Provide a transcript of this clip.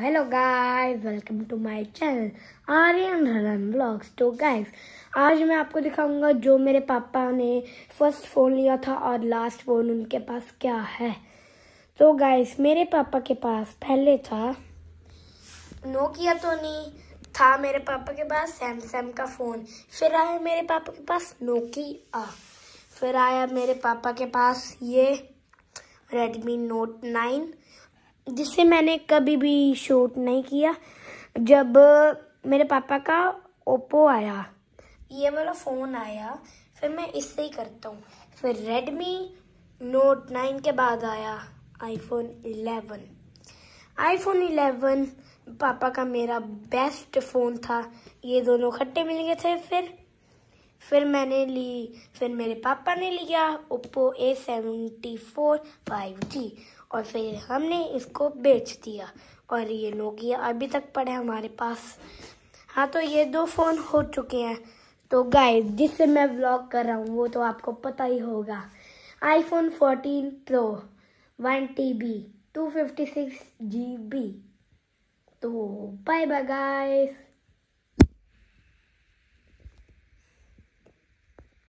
hello guys welcome to my channel Aryan run blogs तो guys आज मैं आपको दिखाऊंगा जो मेरे पापा ने फर्स्ट फ़ोन लिया था और लास्ट फ़ोन उनके पास क्या है तो गाइस मेरे पापा के पास पहले था नोकिया तो नहीं था मेरे पापा के पास सैमसंग का फ़ोन फिर आया मेरे पापा के पास नोकिया फिर आया मेरे पापा के पास ये रेडमी नोट नाइन जिसे मैंने कभी भी शूट नहीं किया जब मेरे पापा का ओप्पो आया ये वाला फ़ोन आया फिर मैं इससे ही करता हूँ फिर रेडमी नोट नाइन के बाद आया आईफोन इलेवन आईफोन इलेवन पापा का मेरा बेस्ट फ़ोन था ये दोनों इकट्ठे मिल गए थे फिर फिर मैंने ली फिर मेरे पापा ने लिया Oppo A seventy four five G और फिर हमने इसको बेच दिया और ये नोकिया अभी तक पड़े हमारे पास हाँ तो ये दो फ़ोन हो चुके हैं तो गाय जिससे मैं ब्लॉग कर रहा हूँ वो तो आपको पता ही होगा iPhone 14 pro one T B two fifty six G B तो बाय बाय गाइस